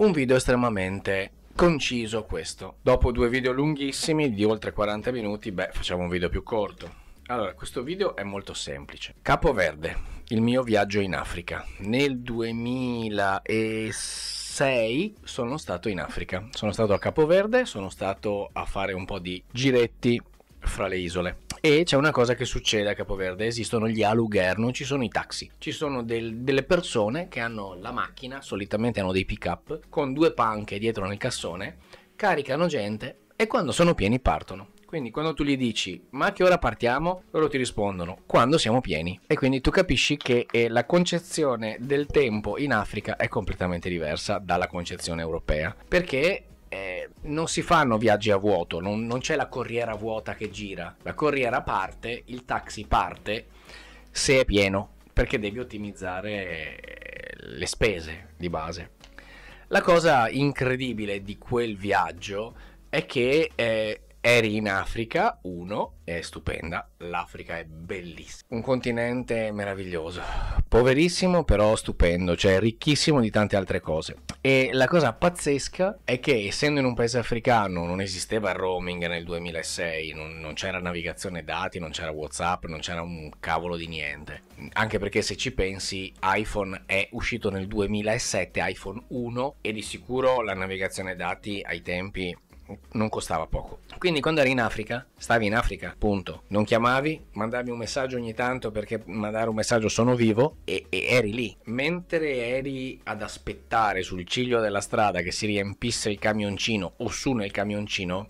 Un video estremamente conciso questo. Dopo due video lunghissimi di oltre 40 minuti, beh, facciamo un video più corto. Allora, questo video è molto semplice. Capo Verde, il mio viaggio in Africa. Nel 2006 sono stato in Africa. Sono stato a Capo Verde, sono stato a fare un po' di giretti fra le isole e c'è una cosa che succede a Capoverde, esistono gli alugher, non ci sono i taxi, ci sono del, delle persone che hanno la macchina, solitamente hanno dei pick up, con due panche dietro nel cassone, caricano gente e quando sono pieni partono. Quindi quando tu gli dici ma a che ora partiamo, loro ti rispondono quando siamo pieni. E quindi tu capisci che eh, la concezione del tempo in Africa è completamente diversa dalla concezione europea. Perché eh, non si fanno viaggi a vuoto, non, non, c'è la corriera vuota che gira. La corriera parte, il taxi parte se è pieno, perché devi ottimizzare eh, le spese di base. La cosa incredibile di quel viaggio è che eh, Eri in Africa, uno, è stupenda, l'Africa è bellissima, un continente meraviglioso, poverissimo però stupendo, cioè ricchissimo di tante altre cose. E la cosa pazzesca è che essendo in un paese africano non esisteva il roaming nel 2006, non, non c'era navigazione dati, non c'era Whatsapp, non c'era un cavolo di niente. Anche perché se ci pensi iPhone è uscito nel 2007, iPhone 1 e di sicuro la navigazione dati ai tempi non costava poco. Quindi quando eri in Africa, stavi in Africa, punto. Non chiamavi, mandavi un messaggio ogni tanto perché mandare un messaggio sono vivo e, e eri lì. Mentre eri ad aspettare sul ciglio della strada che si riempisse il camioncino o su nel camioncino,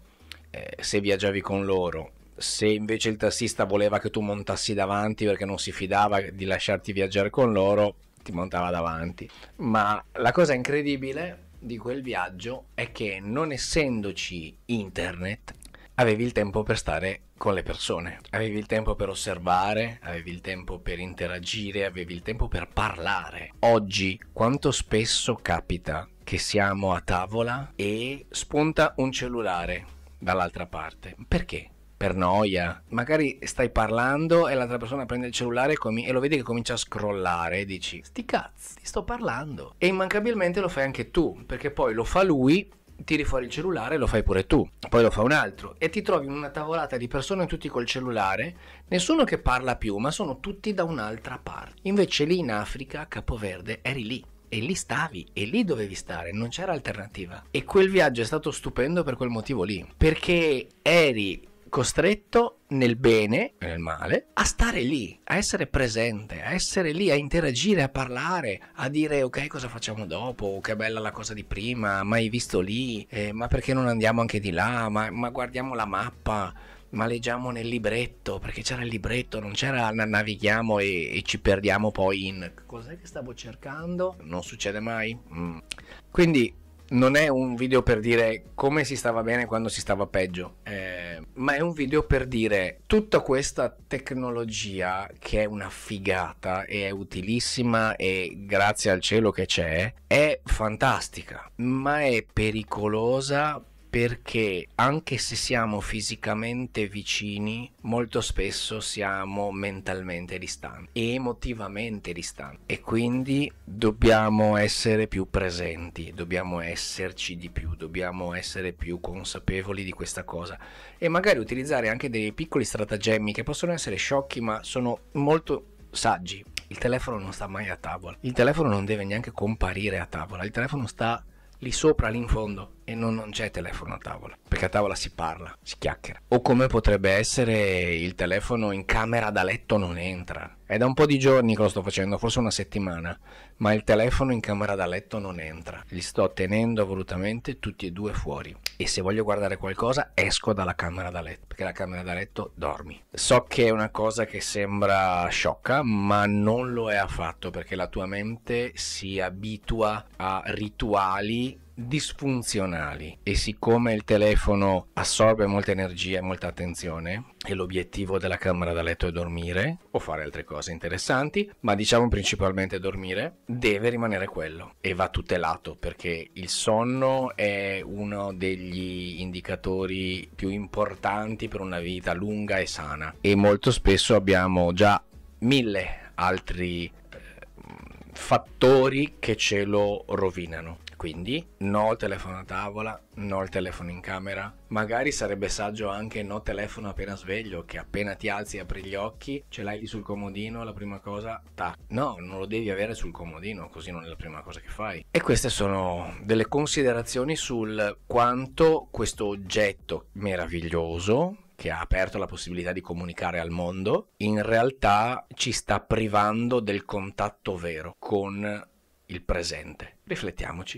eh, se viaggiavi con loro, se invece il tassista voleva che tu montassi davanti perché non si fidava di lasciarti viaggiare con loro, ti montava davanti. Ma la cosa incredibile di quel viaggio è che non essendoci internet avevi il tempo per stare con le persone, avevi il tempo per osservare, avevi il tempo per interagire, avevi il tempo per parlare. Oggi quanto spesso capita che siamo a tavola e spunta un cellulare dall'altra parte? Perché? per noia. Magari stai parlando e l'altra persona prende il cellulare e, com- e lo vedi che comincia a scrollare e dici sti cazzi, ti sto parlando. E immancabilmente lo fai anche tu, perché poi lo fa lui tiri fuori il cellulare e lo fai pure tu, poi lo fa un altro e ti trovi in una tavolata di persone tutti col cellulare, nessuno che parla più, ma sono tutti da un'altra parte. Invece lì in Africa, a Capoverde, eri lì. E lì stavi, e lì dovevi stare, non c'era alternativa. E quel viaggio è stato stupendo per quel motivo lì, perché eri costretto nel bene e nel male a stare lì, a essere presente, a essere lì, a interagire, a parlare, a dire ok cosa facciamo dopo, oh, che bella la cosa di prima, mai visto lì, eh, ma perché non andiamo anche di là, ma, ma guardiamo la mappa ma leggiamo nel libretto, perché c'era il libretto, non c'era navighiamo e, e, ci perdiamo poi in... Cos'è che stavo cercando? Non succede mai. Mm. Quindi non è un video per dire come si stava bene quando si stava peggio, eh, ma è un video per dire tutta questa tecnologia che è una figata e è utilissima e grazie al cielo che c'è, è fantastica, ma è pericolosa perché anche se siamo fisicamente vicini, molto spesso siamo mentalmente distanti e emotivamente distanti e quindi dobbiamo essere più presenti, dobbiamo esserci di più, dobbiamo essere più consapevoli di questa cosa e magari utilizzare anche dei piccoli stratagemmi che possono essere sciocchi ma sono molto saggi. Il telefono non sta mai a tavola, il telefono non deve neanche comparire a tavola, il telefono sta lì sopra, lì in fondo e non, non, c'è telefono a tavola, perché a tavola si parla, si chiacchiera. O come potrebbe essere il telefono in camera da letto non entra. È da un po' di giorni che lo sto facendo, forse una settimana, ma il telefono in camera da letto non entra. Li sto tenendo volutamente tutti e due fuori. E se voglio guardare qualcosa esco dalla camera da letto, perché la camera da letto dormi. So che è una cosa che sembra sciocca, ma non lo è affatto, perché la tua mente si abitua a rituali disfunzionali e siccome il telefono assorbe molta energia e molta attenzione e l'obiettivo della camera da letto è dormire o fare altre cose interessanti, ma diciamo principalmente dormire, deve rimanere quello e va tutelato perché il sonno è uno degli indicatori più importanti per una vita lunga e sana e molto spesso abbiamo già mille altri eh, fattori che ce lo rovinano quindi no al telefono a tavola, no al telefono in camera. Magari sarebbe saggio anche no telefono appena sveglio, che appena ti alzi e apri gli occhi, ce l'hai sul comodino, la prima cosa, ta. No, non lo devi avere sul comodino, così non è la prima cosa che fai. E queste sono delle considerazioni sul quanto questo oggetto meraviglioso che ha aperto la possibilità di comunicare al mondo, in realtà ci sta privando del contatto vero con il presente. Riflettiamoci.